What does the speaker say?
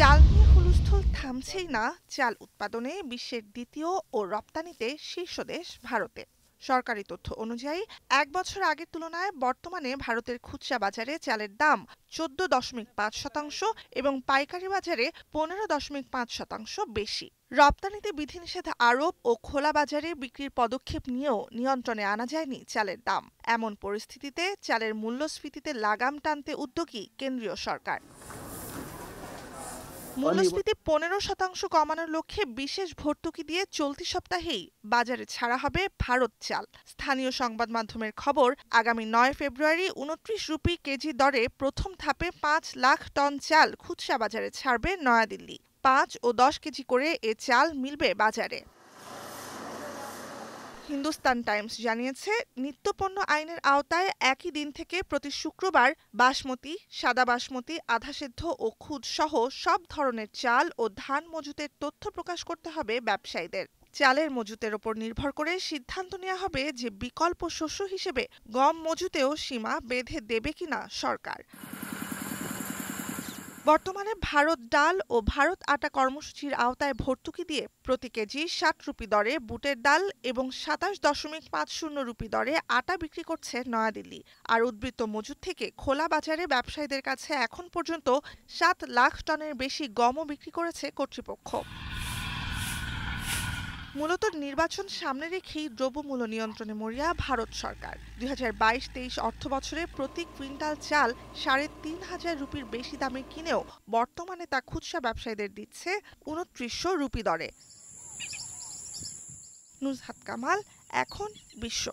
চাল নিয়ে হুলস্থুল থামছেই না চাল উৎপাদনে বিশ্বের দ্বিতীয় ও রপ্তানিতে শীর্ষ দেশ ভারতে সরকারি তথ্য অনুযায়ী এক বছর আগের তুলনায় বর্তমানে ভারতের খুচরা বাজারে চালের দাম চোদ্দ দশমিক পাঁচ শতাংশ এবং পাইকারি বাজারে পনেরো দশমিক পাঁচ শতাংশ বেশি রপ্তানিতে বিধিনিষেধ আরোপ ও খোলা বাজারে বিক্রির পদক্ষেপ নিয়েও নিয়ন্ত্রণে আনা যায়নি চালের দাম এমন পরিস্থিতিতে চালের মূল্যস্ফীতিতে লাগাম টানতে উদ্যোগী কেন্দ্রীয় সরকার মূল্যস্ফীতি পনেরো শতাংশ কমানোর লক্ষ্যে বিশেষ ভর্তুকি দিয়ে চলতি সপ্তাহেই বাজারে ছাড়া হবে ভারত চাল স্থানীয় সংবাদ মাধ্যমের খবর আগামী নয় ফেব্রুয়ারি উনত্রিশ রুপি কেজি দরে প্রথম ধাপে পাঁচ লাখ টন চাল খুচরা বাজারে ছাড়বে নয়াদিল্লি পাঁচ ও দশ কেজি করে এ চাল মিলবে বাজারে হিন্দুস্তান টাইমস জানিয়েছে নিত্যপণ্য আইনের আওতায় একই দিন থেকে প্রতি শুক্রবার বাসমতি সাদা বাসমতি সেদ্ধ ও খুদ সহ সব ধরনের চাল ও ধান মজুতের তথ্য প্রকাশ করতে হবে ব্যবসায়ীদের চালের মজুতের ওপর নির্ভর করে সিদ্ধান্ত নেওয়া হবে যে বিকল্প শস্য হিসেবে গম মজুতেও সীমা বেঁধে দেবে কিনা সরকার বর্তমানে ভারত ডাল ও ভারত আটা কর্মসূচির আওতায় ভর্তুকি দিয়ে প্রতি কেজি ষাট রুপি দরে বুটের ডাল এবং সাতাশ দশমিক পাঁচ শূন্য রুপি দরে আটা বিক্রি করছে নয়াদিল্লি আর উদ্বৃত্ত মজুদ থেকে খোলা বাজারে ব্যবসায়ীদের কাছে এখন পর্যন্ত সাত লাখ টনের বেশি গমও বিক্রি করেছে কর্তৃপক্ষ মূলত নির্বাচন সামনে রেখেই দ্রব্যমূল্য নিয়ন্ত্রণে মরিয়া ভারত সরকার দুই হাজার বাইশ তেইশ অর্থ বছরে প্রতি কুইন্টাল চাল সাড়ে তিন হাজার রুপির বেশি দামে কিনেও বর্তমানে তা খুচরা ব্যবসায়ীদের দিচ্ছে উনত্রিশশো রুপি দরে নুজহাত কামাল এখন বিশ্ব